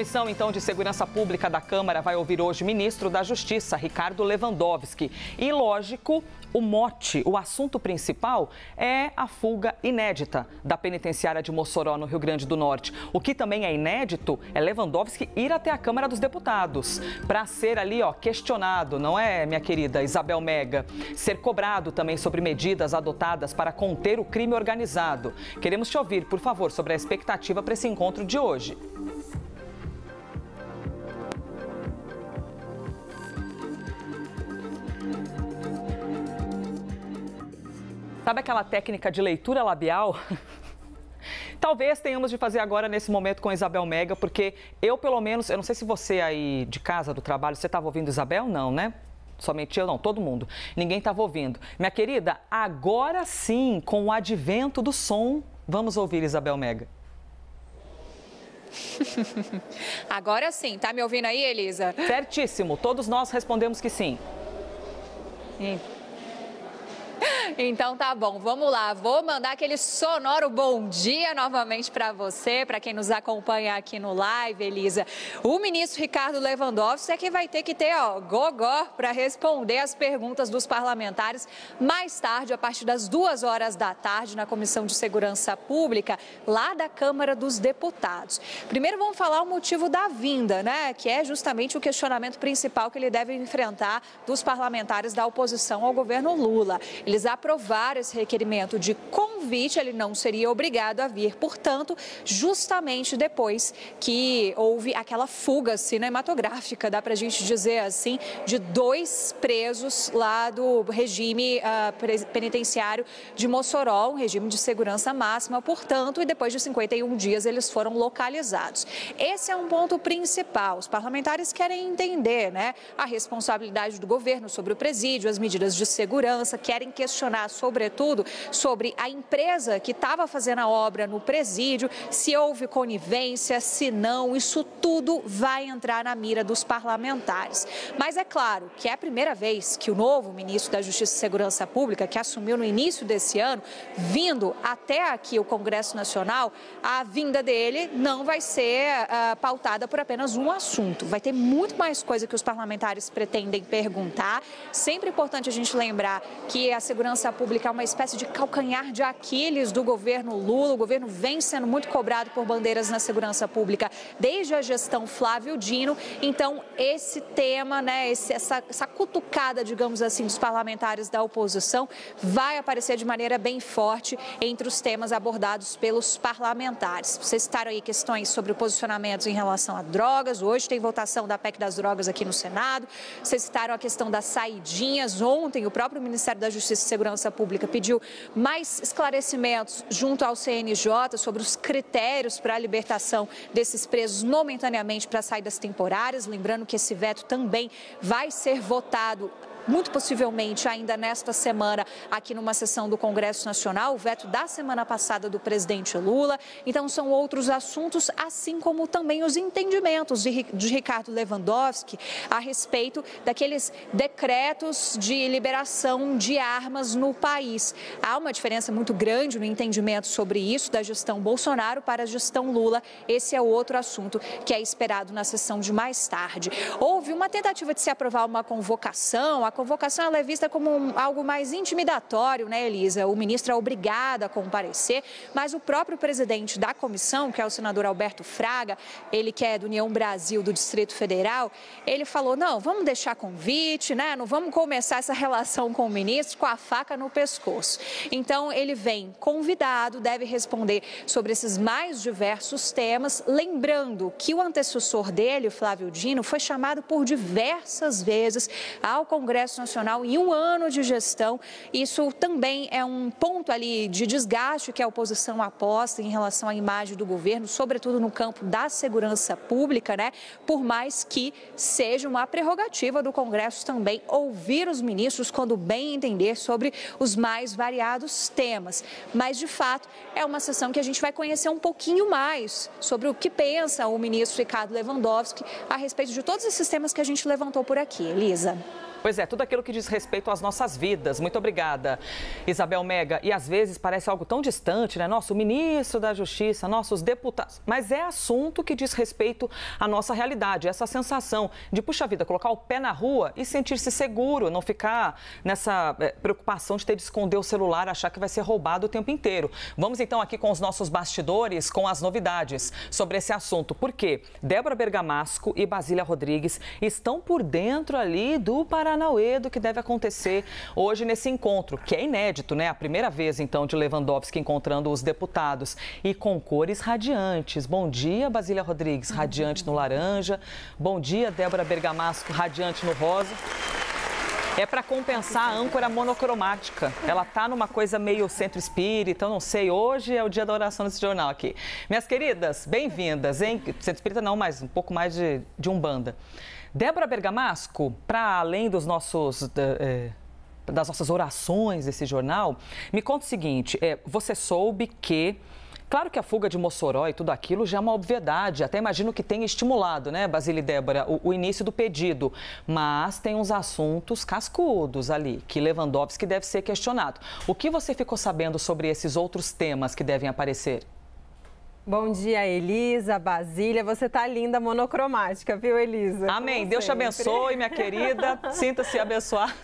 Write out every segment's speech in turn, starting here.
Comissão então de Segurança Pública da Câmara vai ouvir hoje o ministro da Justiça, Ricardo Lewandowski. E lógico, o mote, o assunto principal é a fuga inédita da penitenciária de Mossoró, no Rio Grande do Norte. O que também é inédito é Lewandowski ir até a Câmara dos Deputados para ser ali, ó, questionado, não é, minha querida Isabel Mega, ser cobrado também sobre medidas adotadas para conter o crime organizado. Queremos te ouvir, por favor, sobre a expectativa para esse encontro de hoje. Sabe aquela técnica de leitura labial? Talvez tenhamos de fazer agora nesse momento com Isabel Mega, porque eu, pelo menos, eu não sei se você aí de casa, do trabalho, você estava ouvindo Isabel? Não, né? Somente eu, não, todo mundo. Ninguém estava ouvindo. Minha querida, agora sim, com o advento do som, vamos ouvir Isabel Mega. Agora sim, tá me ouvindo aí, Elisa? Certíssimo, todos nós respondemos que sim. Sim. Então tá bom, vamos lá. Vou mandar aquele sonoro bom dia novamente para você, para quem nos acompanha aqui no live, Elisa. O ministro Ricardo Lewandowski é que vai ter que ter, ó, gogó para responder as perguntas dos parlamentares mais tarde, a partir das duas horas da tarde, na Comissão de Segurança Pública, lá da Câmara dos Deputados. Primeiro vamos falar o motivo da vinda, né? Que é justamente o questionamento principal que ele deve enfrentar dos parlamentares da oposição ao governo Lula. Eles aprovar esse requerimento de convite, ele não seria obrigado a vir, portanto, justamente depois que houve aquela fuga cinematográfica, dá para a gente dizer assim, de dois presos lá do regime uh, penitenciário de Mossoró, um regime de segurança máxima, portanto, e depois de 51 dias eles foram localizados. Esse é um ponto principal. Os parlamentares querem entender né, a responsabilidade do governo sobre o presídio, as medidas de segurança, querem questionar questionar, sobretudo, sobre a empresa que estava fazendo a obra no presídio, se houve conivência, se não. Isso tudo vai entrar na mira dos parlamentares. Mas é claro que é a primeira vez que o novo ministro da Justiça e Segurança Pública, que assumiu no início desse ano, vindo até aqui o Congresso Nacional, a vinda dele não vai ser uh, pautada por apenas um assunto. Vai ter muito mais coisa que os parlamentares pretendem perguntar. Sempre é importante a gente lembrar que a segurança Finança Pública é uma espécie de calcanhar de Aquiles do governo Lula. O governo vem sendo muito cobrado por bandeiras na segurança pública desde a gestão Flávio Dino. Então, esse tema, né, esse, essa, essa cutucada, digamos assim, dos parlamentares da oposição vai aparecer de maneira bem forte entre os temas abordados pelos parlamentares. Vocês citaram aí questões sobre posicionamentos em relação a drogas. Hoje tem votação da PEC das drogas aqui no Senado. Vocês citaram a questão das saidinhas. Ontem, o próprio Ministério da Justiça e Segurança Segurança Pública pediu mais esclarecimentos junto ao CNJ sobre os critérios para a libertação desses presos momentaneamente para saídas temporárias. Lembrando que esse veto também vai ser votado muito possivelmente ainda nesta semana, aqui numa sessão do Congresso Nacional, o veto da semana passada do presidente Lula. Então, são outros assuntos, assim como também os entendimentos de, de Ricardo Lewandowski a respeito daqueles decretos de liberação de armas no país. Há uma diferença muito grande no entendimento sobre isso da gestão Bolsonaro para a gestão Lula. Esse é outro assunto que é esperado na sessão de mais tarde. Houve uma tentativa de se aprovar uma convocação, a convocação ela é vista como um, algo mais intimidatório, né, Elisa? O ministro é obrigado a comparecer, mas o próprio presidente da comissão, que é o senador Alberto Fraga, ele que é do União Brasil do Distrito Federal, ele falou: não, vamos deixar convite, né? Não vamos começar essa relação com o ministro com a faca no pescoço. Então, ele vem convidado, deve responder sobre esses mais diversos temas, lembrando que o antecessor dele, Flávio Dino, foi chamado por diversas vezes ao Congresso Congresso Nacional em um ano de gestão. Isso também é um ponto ali de desgaste que a oposição aposta em relação à imagem do governo, sobretudo no campo da segurança pública, né? Por mais que seja uma prerrogativa do Congresso também ouvir os ministros quando bem entender sobre os mais variados temas. Mas, de fato, é uma sessão que a gente vai conhecer um pouquinho mais sobre o que pensa o ministro Ricardo Lewandowski a respeito de todos esses temas que a gente levantou por aqui. Elisa. Pois é, tudo aquilo que diz respeito às nossas vidas. Muito obrigada, Isabel Mega. E às vezes parece algo tão distante, né? Nosso ministro da Justiça, nossos deputados. Mas é assunto que diz respeito à nossa realidade, essa sensação de, puxa vida, colocar o pé na rua e sentir-se seguro, não ficar nessa eh, preocupação de ter de esconder o celular, achar que vai ser roubado o tempo inteiro. Vamos então aqui com os nossos bastidores, com as novidades sobre esse assunto. Por quê? Débora Bergamasco e Basília Rodrigues estão por dentro ali do Paraná. Paranauê é do que deve acontecer hoje nesse encontro, que é inédito, né? A primeira vez, então, de Lewandowski encontrando os deputados e com cores radiantes. Bom dia, Basília Rodrigues, radiante no laranja. Bom dia, Débora Bergamasco, radiante no rosa. É para compensar a âncora monocromática. Ela tá numa coisa meio centro espírita, eu não sei. Hoje é o dia da oração desse jornal aqui. Minhas queridas, bem-vindas, hein? Centro espírita não, mas um pouco mais de, de umbanda. Débora Bergamasco, para além dos nossos. Eh, das nossas orações desse jornal, me conta o seguinte: é, você soube que Claro que a fuga de Mossoró e tudo aquilo já é uma obviedade. Até imagino que tenha estimulado, né, Basile e Débora, o, o início do pedido. Mas tem uns assuntos cascudos ali, que Lewandowski deve ser questionado. O que você ficou sabendo sobre esses outros temas que devem aparecer? Bom dia, Elisa, Basília. Você tá linda, monocromática, viu, Elisa? Amém. Como Deus sempre. te abençoe, minha querida. Sinta-se abençoada.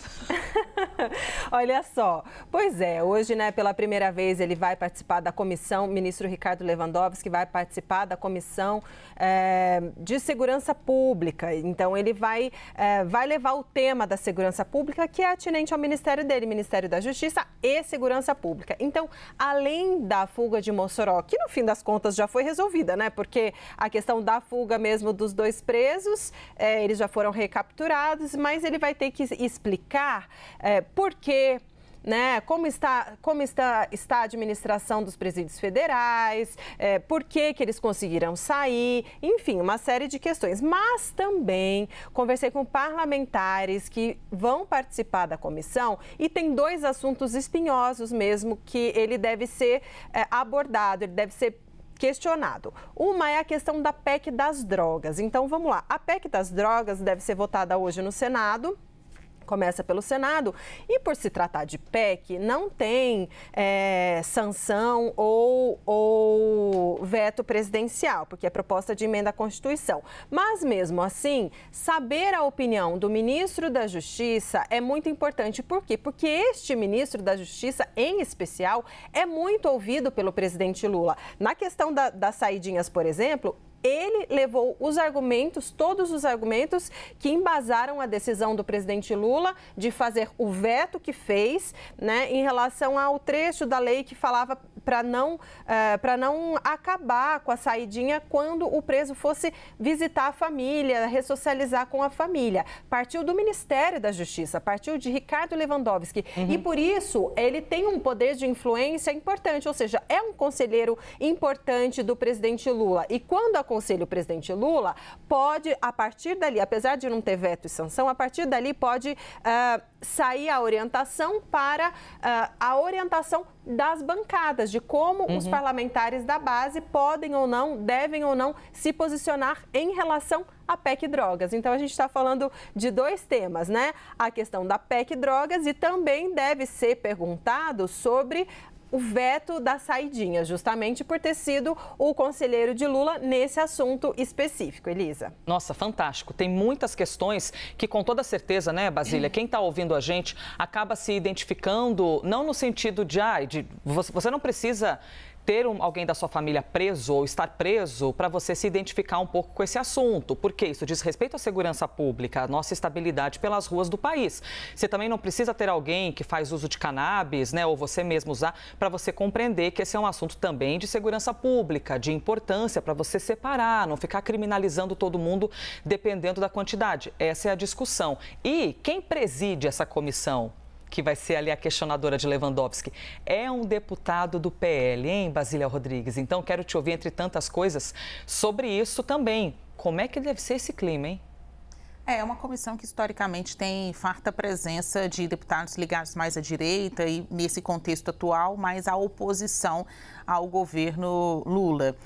Olha só. Pois é, hoje, né, pela primeira vez, ele vai participar da comissão, o ministro Ricardo Lewandowski vai participar da comissão é, de segurança pública. Então, ele vai, é, vai levar o tema da segurança pública, que é atinente ao ministério dele, Ministério da Justiça e Segurança Pública. Então, além da fuga de Mossoró, que no fim das contas já foi resolvida, né? Porque a questão da fuga mesmo dos dois presos, é, eles já foram recapturados, mas ele vai ter que explicar é, por que né? Como está, como está, está a administração dos presídios federais? É, por que, que eles conseguiram sair? Enfim, uma série de questões. Mas também conversei com parlamentares que vão participar da comissão e tem dois assuntos espinhosos mesmo que ele deve ser é, abordado, ele deve ser questionado. Uma é a questão da PEC das drogas. Então vamos lá. A PEC das drogas deve ser votada hoje no Senado começa pelo Senado. E por se tratar de PEC, não tem é, sanção ou, ou veto presidencial, porque é proposta de emenda à Constituição. Mas mesmo assim, saber a opinião do ministro da Justiça é muito importante. Por quê? Porque este ministro da Justiça, em especial, é muito ouvido pelo presidente Lula. Na questão da, das saídinhas, por exemplo, ele levou os argumentos, todos os argumentos que embasaram a decisão do presidente Lula de fazer o veto que fez, né, em relação ao trecho da lei que falava para não, eh, para não acabar com a saidinha quando o preso fosse visitar a família, ressocializar com a família. Partiu do Ministério da Justiça, partiu de Ricardo Lewandowski. Uhum. E por isso ele tem um poder de influência importante, ou seja, é um conselheiro importante do presidente Lula. E quando a aconselha o presidente Lula, pode, a partir dali, apesar de não ter veto e sanção, a partir dali pode uh, sair a orientação para uh, a orientação das bancadas, de como uhum. os parlamentares da base podem ou não, devem ou não se posicionar em relação à PEC Drogas. Então a gente está falando de dois temas, né? A questão da PEC Drogas e também deve ser perguntado sobre o veto da saidinha, justamente por ter sido o conselheiro de Lula nesse assunto específico, Elisa. Nossa, fantástico. Tem muitas questões que, com toda certeza, né, Basília, quem está ouvindo a gente acaba se identificando, não no sentido de, ah, de você não precisa ter um, alguém da sua família preso ou estar preso para você se identificar um pouco com esse assunto, porque isso diz respeito à segurança pública, à nossa estabilidade pelas ruas do país. Você também não precisa ter alguém que faz uso de cannabis, né, ou você mesmo usar, para você compreender que esse é um assunto também de segurança pública, de importância para você separar, não ficar criminalizando todo mundo dependendo da quantidade. Essa é a discussão. E quem preside essa comissão? que vai ser ali a questionadora de Lewandowski, é um deputado do PL, hein, Basília Rodrigues? Então, quero te ouvir, entre tantas coisas, sobre isso também. Como é que deve ser esse clima, hein? É, é uma comissão que historicamente tem farta presença de deputados ligados mais à direita e, nesse contexto atual, mais à oposição ao governo Lula.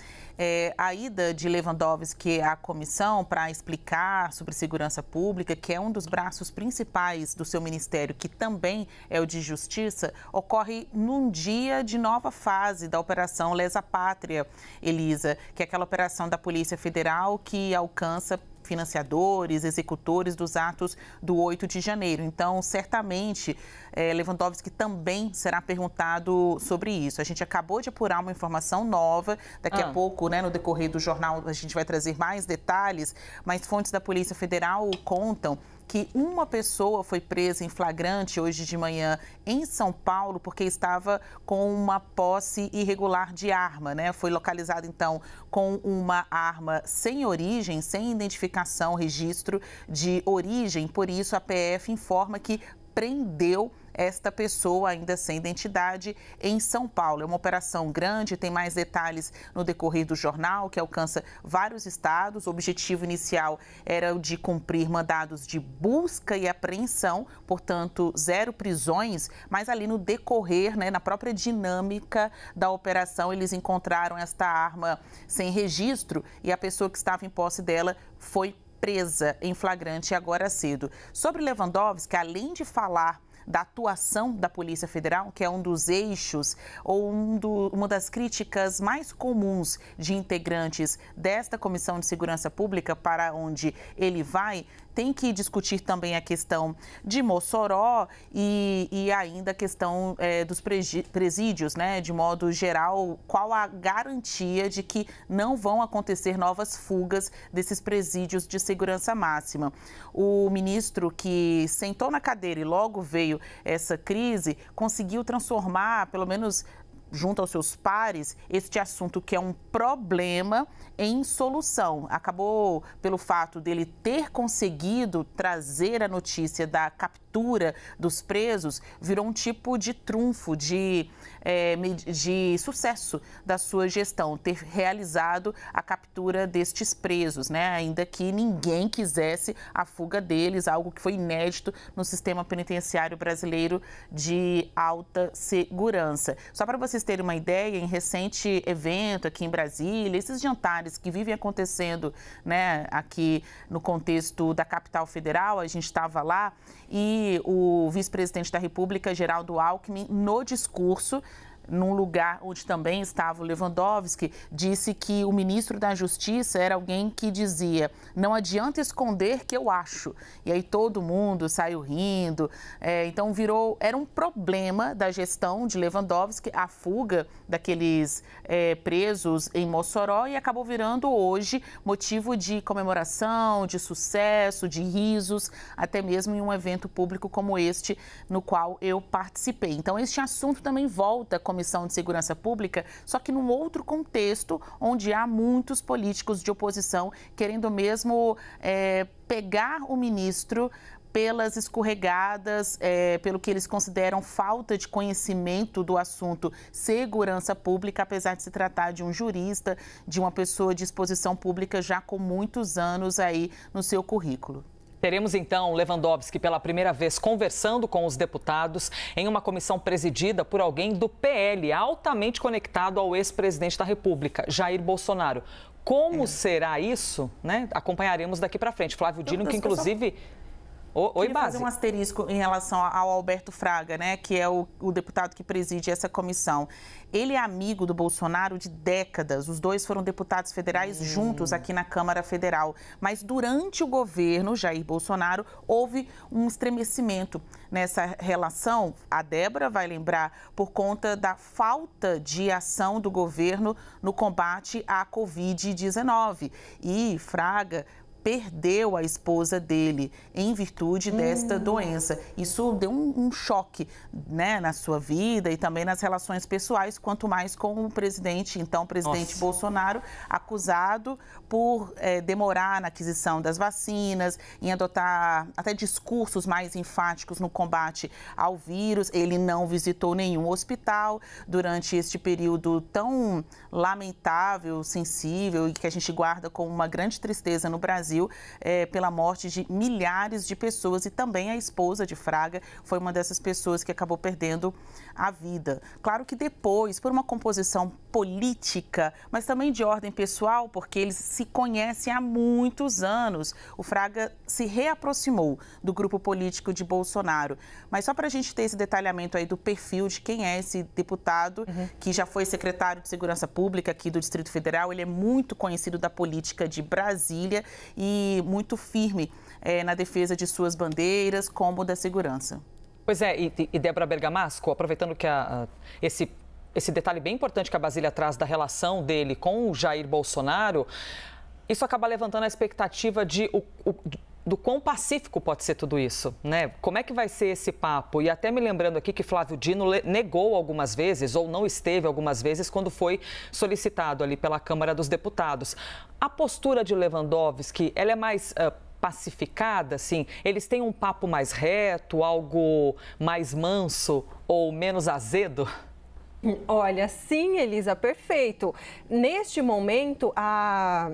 É, a ida de Lewandowski à comissão para explicar sobre segurança pública, que é um dos braços principais do seu ministério, que também é o de justiça, ocorre num dia de nova fase da Operação Lesa Pátria, Elisa, que é aquela operação da Polícia Federal que alcança financiadores, executores dos atos do 8 de janeiro. Então, certamente, é, Lewandowski também será perguntado sobre isso. A gente acabou de apurar uma informação nova, daqui ah. a pouco, né, no decorrer do jornal, a gente vai trazer mais detalhes, mas fontes da Polícia Federal contam que uma pessoa foi presa em flagrante hoje de manhã em São Paulo porque estava com uma posse irregular de arma, né? Foi localizado então com uma arma sem origem, sem identificação, registro de origem. Por isso a PF informa que prendeu esta pessoa ainda sem identidade em São Paulo. É uma operação grande, tem mais detalhes no decorrer do jornal, que alcança vários estados. O objetivo inicial era o de cumprir mandados de busca e apreensão, portanto, zero prisões, mas ali no decorrer, né, na própria dinâmica da operação, eles encontraram esta arma sem registro e a pessoa que estava em posse dela foi presa em flagrante agora cedo. Sobre Lewandowski, além de falar da atuação da Polícia Federal, que é um dos eixos ou um do, uma das críticas mais comuns de integrantes desta Comissão de Segurança Pública, para onde ele vai, tem que discutir também a questão de Mossoró e, e ainda a questão é, dos presídios, né? De modo geral, qual a garantia de que não vão acontecer novas fugas desses presídios de segurança máxima? O ministro que sentou na cadeira e logo veio essa crise conseguiu transformar, pelo menos junto aos seus pares este assunto que é um problema em solução. Acabou pelo fato dele ter conseguido trazer a notícia da captura tortura dos presos virou um tipo de trunfo, de, é, de sucesso da sua gestão, ter realizado a captura destes presos, né? ainda que ninguém quisesse a fuga deles, algo que foi inédito no sistema penitenciário brasileiro de alta segurança. Só para vocês terem uma ideia, em recente evento aqui em Brasília, esses jantares que vivem acontecendo né, aqui no contexto da capital federal, a gente estava lá e o vice-presidente da República, Geraldo Alckmin, no discurso, num lugar onde também estava o Lewandowski, disse que o ministro da Justiça era alguém que dizia: não adianta esconder que eu acho. E aí todo mundo saiu rindo. É, então virou. Era um problema da gestão de Lewandowski a fuga daqueles é, presos em Mossoró e acabou virando hoje motivo de comemoração, de sucesso, de risos, até mesmo em um evento público como este, no qual eu participei. Então, este assunto também volta com Comissão de Segurança Pública, só que num outro contexto onde há muitos políticos de oposição querendo mesmo é, pegar o ministro pelas escorregadas, é, pelo que eles consideram falta de conhecimento do assunto segurança pública, apesar de se tratar de um jurista, de uma pessoa de exposição pública já com muitos anos aí no seu currículo. Teremos então Lewandowski pela primeira vez conversando com os deputados em uma comissão presidida por alguém do PL, altamente conectado ao ex-presidente da República, Jair Bolsonaro. Como é. será isso? Né? Acompanharemos daqui para frente. Flávio Dino, que inclusive o, oi, base. fazer um asterisco em relação ao Alberto Fraga, né, que é o, o, deputado que preside essa comissão. Ele é amigo do Bolsonaro de décadas. Os dois foram deputados federais hum. juntos aqui na Câmara Federal. Mas durante o governo Jair Bolsonaro houve um estremecimento nessa relação. A Débora vai lembrar por conta da falta de ação do governo no combate à Covid-19. E Fraga perdeu a esposa dele em virtude desta hum. doença. Isso deu um, um, choque né, na sua vida e também nas relações pessoais, quanto mais com o presidente, então presidente Nossa. Bolsonaro, acusado por é, demorar na aquisição das vacinas, em adotar até discursos mais enfáticos no combate ao vírus. Ele não visitou nenhum hospital durante este período tão lamentável, sensível e que a gente guarda com uma grande tristeza no Brasil Brasil é, pela morte de milhares de pessoas e também a esposa de Fraga foi uma dessas pessoas que acabou perdendo a vida. Claro que depois, por uma composição política, mas também de ordem pessoal, porque eles se conhecem há muitos anos, o Fraga se reaproximou do grupo político de Bolsonaro. Mas só para a gente ter esse detalhamento aí do perfil de quem é esse deputado, uhum. que já foi secretário de Segurança Pública aqui do Distrito Federal, ele é muito conhecido da política de Brasília e muito firme é, na defesa de suas bandeiras, como da segurança. Pois é, e, e Débora Bergamasco, aproveitando que a, a, esse, esse detalhe bem importante que a Basília traz da relação dele com o Jair Bolsonaro, isso acaba levantando a expectativa de o, o, do quão pacífico pode ser tudo isso, né? Como é que vai ser esse papo? E até me lembrando aqui que Flávio Dino negou algumas vezes ou não esteve algumas vezes quando foi solicitado ali pela Câmara dos Deputados. A postura de Lewandowski, ela é mais uh, pacificada, assim? Eles têm um papo mais reto, algo mais manso ou menos azedo? Olha, sim, Elisa, perfeito. Neste momento, a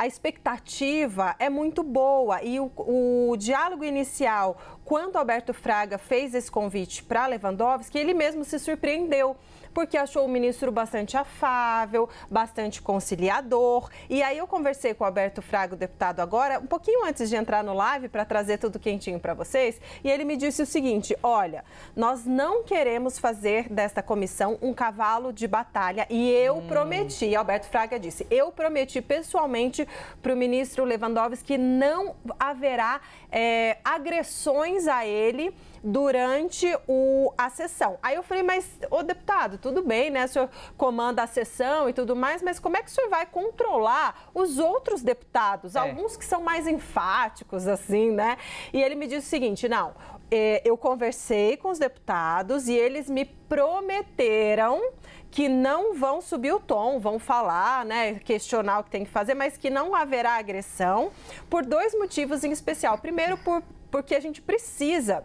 a expectativa é muito boa e o, o diálogo inicial, quando Alberto Fraga fez esse convite para Lewandowski, ele mesmo se surpreendeu porque achou o ministro bastante afável, bastante conciliador. E aí eu conversei com o Alberto Fraga, o deputado, agora, um pouquinho antes de entrar no live, para trazer tudo quentinho para vocês, e ele me disse o seguinte: olha, nós não queremos fazer desta comissão um cavalo de batalha e eu hum. prometi, Alberto Fraga disse, eu prometi pessoalmente para o ministro Lewandowski que não haverá é, agressões a ele durante o, a sessão. Aí eu falei, mas, ô deputado, tudo bem, né? O senhor comanda a sessão e tudo mais, mas como é que o senhor vai controlar os outros deputados? É. Alguns que são mais enfáticos, assim, né? E ele me disse o seguinte: não, é, eu conversei com os deputados e eles me prometeram que não vão subir o tom, vão falar, né, questionar o que tem que fazer, mas que não haverá agressão por dois motivos em especial. Primeiro, por, porque a gente precisa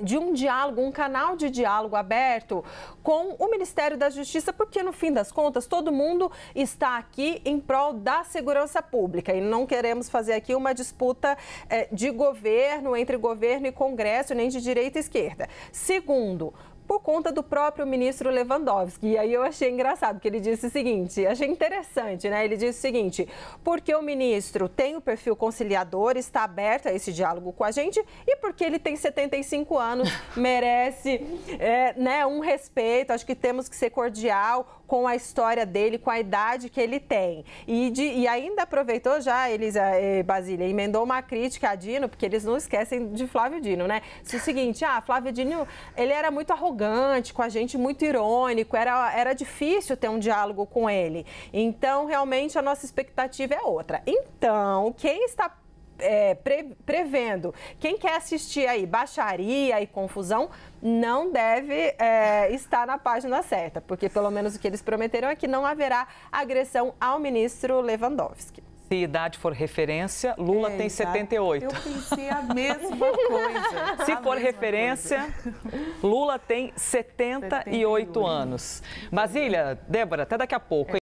de um diálogo, um canal de diálogo aberto com o Ministério da Justiça, porque no fim das contas todo mundo está aqui em prol da segurança pública e não queremos fazer aqui uma disputa eh, de governo entre governo e Congresso, nem de direita e esquerda. Segundo, por conta do próprio ministro Lewandowski. E aí eu achei engraçado, porque ele disse o seguinte, achei interessante, né? Ele disse o seguinte, porque o ministro tem o perfil conciliador, está aberto a esse diálogo com a gente, e porque ele tem 75 anos, merece é, né, um respeito, acho que temos que ser cordial com a história dele, com a idade que ele tem. E, de, e ainda aproveitou já, Elisa e eh, Basília, emendou uma crítica a Dino, porque eles não esquecem de Flávio Dino, né? Disse o seguinte, ah, Flávio Dino, ele era muito arrogante, arrogante com a gente, muito irônico, era, era difícil ter um diálogo com ele. Então, realmente, a nossa expectativa é outra. Então, quem está é, pre, prevendo. Quem quer assistir aí baixaria e confusão não deve é, estar na página certa, porque pelo menos o que eles prometeram é que não haverá agressão ao ministro Lewandowski se idade for referência, Lula é, tem 78. Eu pensei a mesma coisa. Se a for referência, coisa. Lula tem 78, 78 anos. Basília, Débora, até daqui a pouco. É.